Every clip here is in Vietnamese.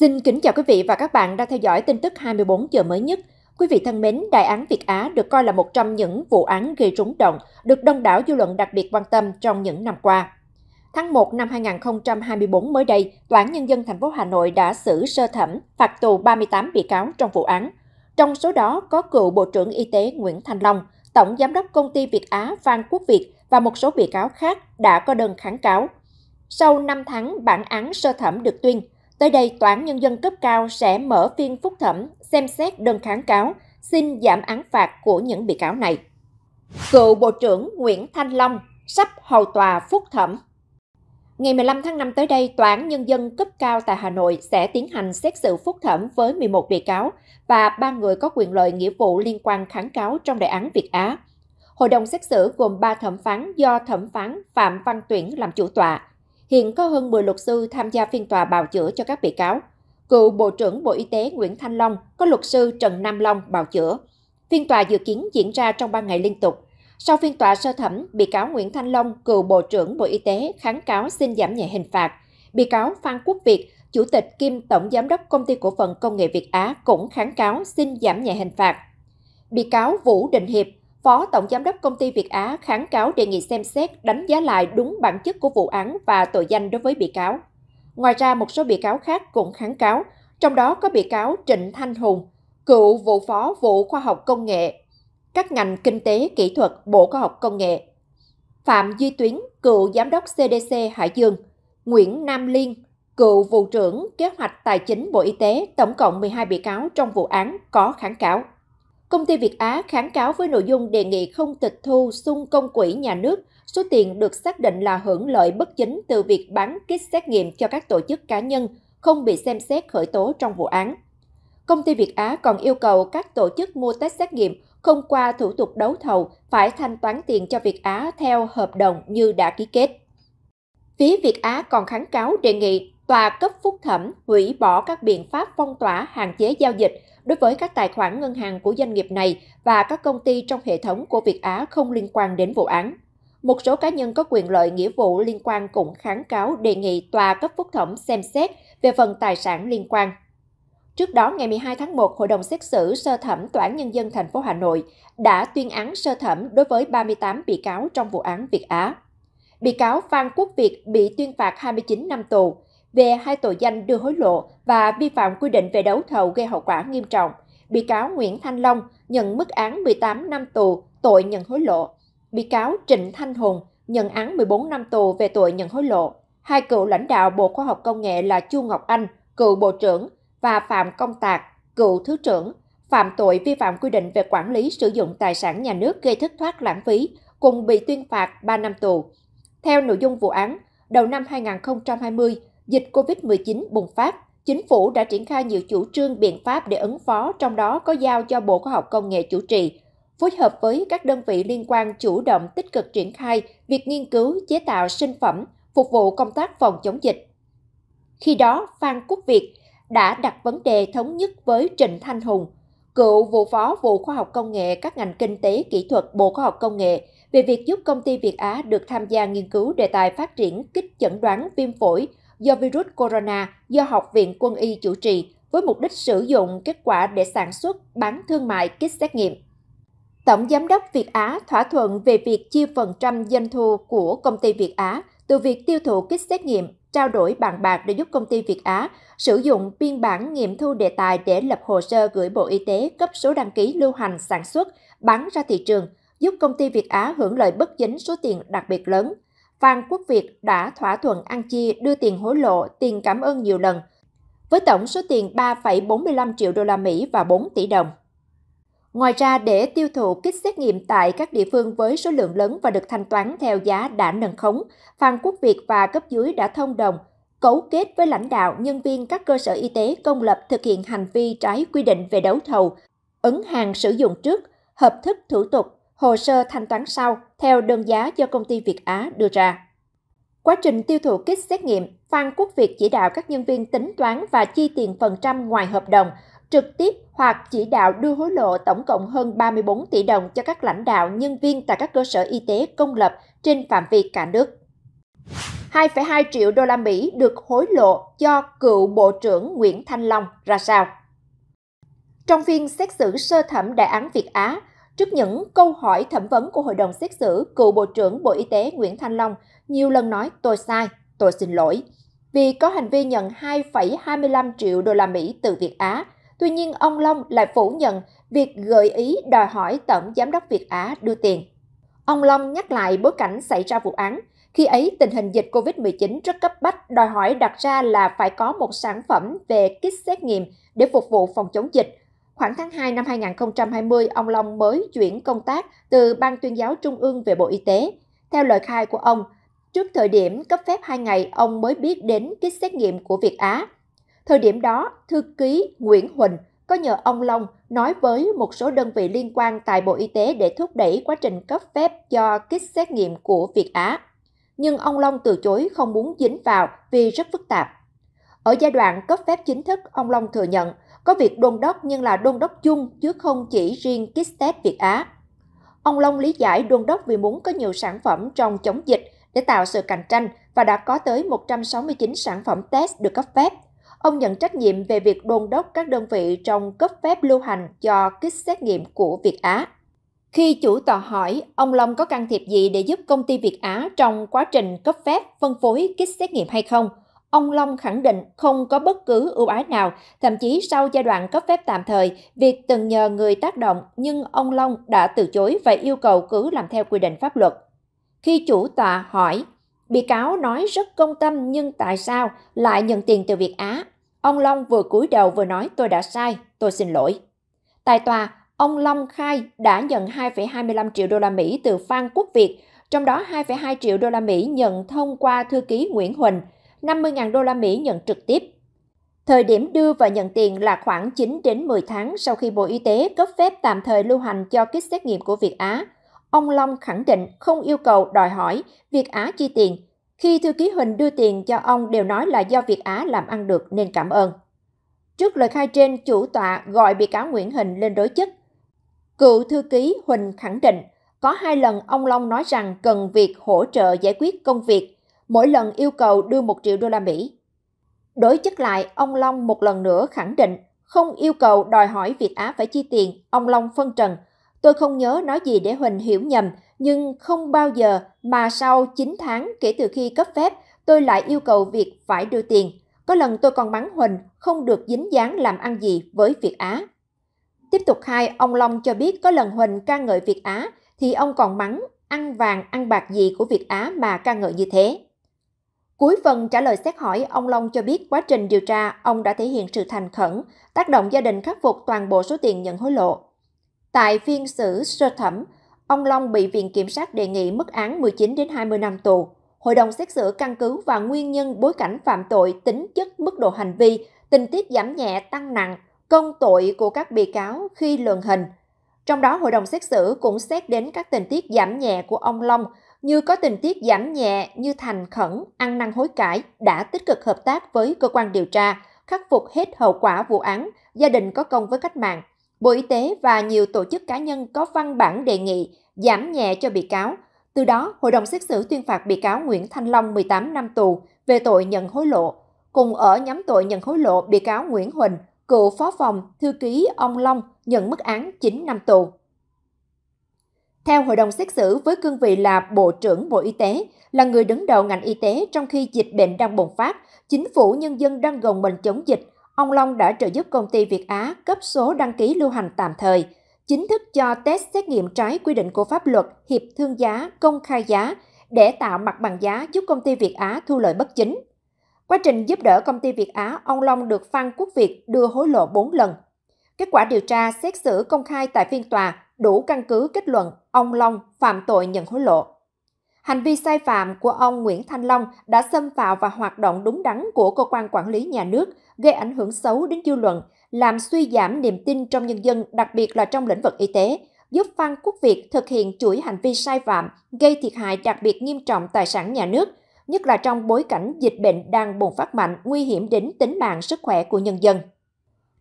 Xin kính chào quý vị và các bạn đang theo dõi tin tức 24 giờ mới nhất. Quý vị thân mến, đại án Việt Á được coi là một trong những vụ án gây rúng động, được đông đảo dư luận đặc biệt quan tâm trong những năm qua. Tháng 1 năm 2024 mới đây, Tòa án Nhân dân thành phố Hà Nội đã xử sơ thẩm phạt tù 38 bị cáo trong vụ án. Trong số đó có cựu Bộ trưởng Y tế Nguyễn Thanh Long, Tổng Giám đốc Công ty Việt Á Phan Quốc Việt và một số bị cáo khác đã có đơn kháng cáo. Sau 5 tháng bản án sơ thẩm được tuyên, Tới đây, Tòa án Nhân dân cấp cao sẽ mở phiên phúc thẩm, xem xét đơn kháng cáo, xin giảm án phạt của những bị cáo này. Cựu Bộ trưởng Nguyễn Thanh Long sắp hầu tòa phúc thẩm. Ngày 15 tháng 5 tới đây, Tòa án Nhân dân cấp cao tại Hà Nội sẽ tiến hành xét xử phúc thẩm với 11 bị cáo và ba người có quyền lợi nghĩa vụ liên quan kháng cáo trong đại án Việt Á. Hội đồng xét xử gồm 3 thẩm phán do thẩm phán Phạm Văn Tuyển làm chủ tọa, Hiện có hơn 10 luật sư tham gia phiên tòa bào chữa cho các bị cáo. Cựu Bộ trưởng Bộ Y tế Nguyễn Thanh Long có luật sư Trần Nam Long bào chữa. Phiên tòa dự kiến diễn ra trong 3 ngày liên tục. Sau phiên tòa sơ thẩm, bị cáo Nguyễn Thanh Long, cựu Bộ trưởng Bộ Y tế kháng cáo xin giảm nhẹ hình phạt. Bị cáo Phan Quốc Việt, Chủ tịch kiêm Tổng Giám đốc Công ty Cổ phần Công nghệ Việt Á cũng kháng cáo xin giảm nhẹ hình phạt. Bị cáo Vũ Đình Hiệp, Phó Tổng Giám đốc Công ty Việt Á kháng cáo đề nghị xem xét đánh giá lại đúng bản chất của vụ án và tội danh đối với bị cáo. Ngoài ra, một số bị cáo khác cũng kháng cáo, trong đó có bị cáo Trịnh Thanh Hùng, cựu vụ phó vụ khoa học công nghệ, các ngành kinh tế kỹ thuật Bộ Khoa học Công nghệ, Phạm Duy Tuyến, cựu giám đốc CDC Hải Dương, Nguyễn Nam Liên, cựu vụ trưởng kế hoạch tài chính Bộ Y tế, tổng cộng 12 bị cáo trong vụ án có kháng cáo. Công ty Việt Á kháng cáo với nội dung đề nghị không tịch thu xung công quỹ nhà nước, số tiền được xác định là hưởng lợi bất chính từ việc bán kit xét nghiệm cho các tổ chức cá nhân, không bị xem xét khởi tố trong vụ án. Công ty Việt Á còn yêu cầu các tổ chức mua test xét nghiệm không qua thủ tục đấu thầu phải thanh toán tiền cho Việt Á theo hợp đồng như đã ký kết. Phía Việt Á còn kháng cáo đề nghị tòa cấp phúc thẩm hủy bỏ các biện pháp phong tỏa hạn chế giao dịch đối với các tài khoản ngân hàng của doanh nghiệp này và các công ty trong hệ thống của Việt Á không liên quan đến vụ án. Một số cá nhân có quyền lợi nghĩa vụ liên quan cũng kháng cáo đề nghị tòa cấp phúc thẩm xem xét về phần tài sản liên quan. Trước đó, ngày 12 tháng 1, Hội đồng xét xử sơ thẩm Tòa án Nhân dân thành phố Hà Nội đã tuyên án sơ thẩm đối với 38 bị cáo trong vụ án Việt Á. Bị cáo Phan Quốc Việt bị tuyên phạt 29 năm tù, về hai tội danh đưa hối lộ và vi phạm quy định về đấu thầu gây hậu quả nghiêm trọng. Bị cáo Nguyễn Thanh Long nhận mức án 18 năm tù tội nhận hối lộ. Bị cáo Trịnh Thanh Hùng nhận án 14 năm tù về tội nhận hối lộ. Hai cựu lãnh đạo Bộ Khoa học Công nghệ là Chu Ngọc Anh, cựu Bộ trưởng, và Phạm Công Tạc, cựu Thứ trưởng, phạm tội vi phạm quy định về quản lý sử dụng tài sản nhà nước gây thất thoát lãng phí, cùng bị tuyên phạt 3 năm tù. Theo nội dung vụ án, đầu năm 2020, Dịch COVID-19 bùng phát, chính phủ đã triển khai nhiều chủ trương biện pháp để ứng phó, trong đó có giao cho Bộ Khoa học Công nghệ chủ trì, phối hợp với các đơn vị liên quan chủ động tích cực triển khai việc nghiên cứu chế tạo sinh phẩm phục vụ công tác phòng chống dịch. Khi đó, Phan Quốc Việt đã đặt vấn đề thống nhất với Trịnh Thanh Hùng, cựu vụ phó vụ khoa học công nghệ các ngành kinh tế kỹ thuật Bộ Khoa học Công nghệ về việc giúp công ty Việt Á được tham gia nghiên cứu đề tài phát triển kích chẩn đoán viêm phổi do virus corona do Học viện Quân y chủ trì với mục đích sử dụng kết quả để sản xuất bán thương mại kit xét nghiệm. Tổng Giám đốc Việt Á thỏa thuận về việc chia phần trăm doanh thu của công ty Việt Á từ việc tiêu thụ kit xét nghiệm, trao đổi bàn bạc để giúp công ty Việt Á sử dụng biên bản nghiệm thu đề tài để lập hồ sơ gửi Bộ Y tế cấp số đăng ký lưu hành sản xuất, bán ra thị trường, giúp công ty Việt Á hưởng lợi bất chính số tiền đặc biệt lớn – Phan Quốc Việt đã thỏa thuận ăn chia đưa tiền hối lộ, tiền cảm ơn nhiều lần, với tổng số tiền 3,45 triệu đô la Mỹ và 4 tỷ đồng. Ngoài ra, để tiêu thụ kit xét nghiệm tại các địa phương với số lượng lớn và được thanh toán theo giá đã nâng khống, Phan Quốc Việt và cấp dưới đã thông đồng cấu kết với lãnh đạo nhân viên các cơ sở y tế công lập thực hiện hành vi trái quy định về đấu thầu, ứng hàng sử dụng trước, hợp thức thủ tục hồ sơ thanh toán sau theo đơn giá do công ty Việt Á đưa ra. Quá trình tiêu thụ kit xét nghiệm, Phan Quốc Việt chỉ đạo các nhân viên tính toán và chi tiền phần trăm ngoài hợp đồng, trực tiếp hoặc chỉ đạo đưa hối lộ tổng cộng hơn 34 tỷ đồng cho các lãnh đạo nhân viên tại các cơ sở y tế công lập trên phạm vi cả nước. 2,2 triệu đô la Mỹ được hối lộ cho cựu Bộ trưởng Nguyễn Thanh Long ra sao? Trong phiên xét xử sơ thẩm đại án Việt Á, Trước những câu hỏi thẩm vấn của Hội đồng xét xử, cựu Bộ trưởng Bộ Y tế Nguyễn Thanh Long nhiều lần nói tôi sai, tôi xin lỗi. Vì có hành vi nhận 2,25 triệu đô la Mỹ từ Việt Á, tuy nhiên ông Long lại phủ nhận việc gợi ý đòi hỏi Tổng Giám đốc Việt Á đưa tiền. Ông Long nhắc lại bối cảnh xảy ra vụ án. Khi ấy, tình hình dịch COVID-19 rất cấp bách, đòi hỏi đặt ra là phải có một sản phẩm về kit xét nghiệm để phục vụ phòng chống dịch, Khoảng tháng 2 năm 2020, ông Long mới chuyển công tác từ Ban tuyên giáo Trung ương về Bộ Y tế. Theo lời khai của ông, trước thời điểm cấp phép 2 ngày, ông mới biết đến kit xét nghiệm của Việt Á. Thời điểm đó, thư ký Nguyễn Huỳnh có nhờ ông Long nói với một số đơn vị liên quan tại Bộ Y tế để thúc đẩy quá trình cấp phép cho kit xét nghiệm của Việt Á. Nhưng ông Long từ chối không muốn dính vào vì rất phức tạp. Ở giai đoạn cấp phép chính thức, ông Long thừa nhận – có việc đôn đốc nhưng là đôn đốc chung chứ không chỉ riêng Kistet Việt Á. Ông Long lý giải đôn đốc vì muốn có nhiều sản phẩm trong chống dịch để tạo sự cạnh tranh và đã có tới 169 sản phẩm test được cấp phép. Ông nhận trách nhiệm về việc đôn đốc các đơn vị trong cấp phép lưu hành cho kit xét nghiệm của Việt Á. Khi chủ tòa hỏi ông Long có can thiệp gì để giúp công ty Việt Á trong quá trình cấp phép phân phối kit xét nghiệm hay không, Ông Long khẳng định không có bất cứ ưu ái nào, thậm chí sau giai đoạn cấp phép tạm thời, việc từng nhờ người tác động nhưng ông Long đã từ chối và yêu cầu cứ làm theo quy định pháp luật. Khi chủ tòa hỏi, bị cáo nói rất công tâm nhưng tại sao lại nhận tiền từ Việt Á? Ông Long vừa cúi đầu vừa nói tôi đã sai, tôi xin lỗi. Tại tòa, ông Long khai đã nhận 2,25 triệu đô la Mỹ từ Phan Quốc Việt, trong đó 2,2 triệu đô la Mỹ nhận thông qua thư ký Nguyễn Huỳnh – 50.000 đô la Mỹ nhận trực tiếp. Thời điểm đưa và nhận tiền là khoảng 9 đến 10 tháng sau khi Bộ Y tế cấp phép tạm thời lưu hành cho kit xét nghiệm của Việt Á. Ông Long khẳng định không yêu cầu đòi hỏi Việt Á chi tiền. Khi thư ký Huỳnh đưa tiền cho ông đều nói là do Việt Á làm ăn được nên cảm ơn. Trước lời khai trên, chủ tọa gọi bị cáo Nguyễn Hình lên đối chất. Cựu thư ký Huỳnh khẳng định, có hai lần ông Long nói rằng cần việc hỗ trợ giải quyết công việc, mỗi lần yêu cầu đưa 1 triệu đô la Mỹ. Đối chất lại, ông Long một lần nữa khẳng định không yêu cầu đòi hỏi Việt Á phải chi tiền, ông Long phân trần. Tôi không nhớ nói gì để Huỳnh hiểu nhầm, nhưng không bao giờ mà sau 9 tháng kể từ khi cấp phép, tôi lại yêu cầu Việt phải đưa tiền. Có lần tôi còn mắng Huỳnh không được dính dáng làm ăn gì với Việt Á. Tiếp tục khai, ông Long cho biết có lần Huỳnh ca ngợi Việt Á thì ông còn mắng ăn vàng ăn bạc gì của Việt Á mà ca ngợi như thế. Cuối phần trả lời xét hỏi, ông Long cho biết quá trình điều tra, ông đã thể hiện sự thành khẩn, tác động gia đình khắc phục toàn bộ số tiền nhận hối lộ. Tại phiên xử sơ thẩm, ông Long bị Viện Kiểm sát đề nghị mức án 19 đến 20 năm tù. Hội đồng xét xử căn cứ vào nguyên nhân bối cảnh phạm tội, tính chất mức độ hành vi, tình tiết giảm nhẹ tăng nặng, công tội của các bị cáo khi luận hình. Trong đó, hội đồng xét xử cũng xét đến các tình tiết giảm nhẹ của ông Long, như có tình tiết giảm nhẹ như thành khẩn, ăn năn hối cải, đã tích cực hợp tác với cơ quan điều tra, khắc phục hết hậu quả vụ án, gia đình có công với cách mạng. Bộ Y tế và nhiều tổ chức cá nhân có văn bản đề nghị giảm nhẹ cho bị cáo. Từ đó, hội đồng xét xử tuyên phạt bị cáo Nguyễn Thanh Long 18 năm tù về tội nhận hối lộ. Cùng ở nhóm tội nhận hối lộ, bị cáo Nguyễn Huỳnh, cựu phó phòng, thư ký ông Long nhận mức án 9 năm tù. Theo hội đồng xét xử, với cương vị là Bộ trưởng Bộ Y tế, là người đứng đầu ngành y tế trong khi dịch bệnh đang bùng phát, chính phủ nhân dân đang gồng mình chống dịch, ông Long đã trợ giúp công ty Việt Á cấp số đăng ký lưu hành tạm thời, chính thức cho test xét nghiệm trái quy định của pháp luật, hiệp thương giá, công khai giá để tạo mặt bằng giá giúp công ty Việt Á thu lợi bất chính. Quá trình giúp đỡ công ty Việt Á, ông Long được Phan Quốc Việt đưa hối lộ 4 lần. Kết quả điều tra xét xử công khai tại phiên tòa đủ căn cứ kết luận ông Long phạm tội nhận hối lộ. Hành vi sai phạm của ông Nguyễn Thanh Long đã xâm phạm và hoạt động đúng đắn của cơ quan quản lý nhà nước, gây ảnh hưởng xấu đến dư luận, làm suy giảm niềm tin trong nhân dân, đặc biệt là trong lĩnh vực y tế, giúp Phan Quốc Việt thực hiện chuỗi hành vi sai phạm, gây thiệt hại đặc biệt nghiêm trọng tài sản nhà nước, nhất là trong bối cảnh dịch bệnh đang bùng phát mạnh, nguy hiểm đến tính mạng sức khỏe của nhân dân.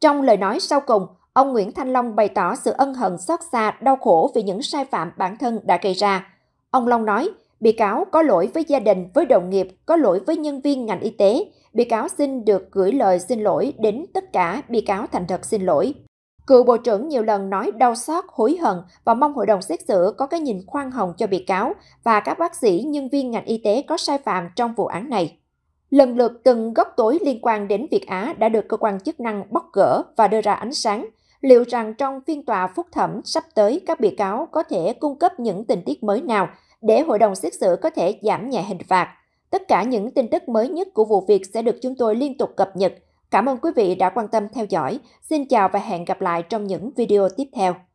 Trong lời nói sau cùng, Ông Nguyễn Thanh Long bày tỏ sự ân hận xót xa, đau khổ vì những sai phạm bản thân đã gây ra. Ông Long nói, bị cáo có lỗi với gia đình, với đồng nghiệp, có lỗi với nhân viên ngành y tế. Bị cáo xin được gửi lời xin lỗi đến tất cả bị cáo thành thật xin lỗi. Cựu Bộ trưởng nhiều lần nói đau xót, hối hận và mong hội đồng xét xử có cái nhìn khoan hồng cho bị cáo và các bác sĩ, nhân viên ngành y tế có sai phạm trong vụ án này. Lần lượt từng góc tối liên quan đến Việt Á đã được cơ quan chức năng bóc gỡ và đưa ra ánh sáng, liệu rằng trong phiên tòa phúc thẩm sắp tới các bị cáo có thể cung cấp những tình tiết mới nào để hội đồng xét xử có thể giảm nhẹ hình phạt. Tất cả những tin tức mới nhất của vụ việc sẽ được chúng tôi liên tục cập nhật. Cảm ơn quý vị đã quan tâm theo dõi. Xin chào và hẹn gặp lại trong những video tiếp theo.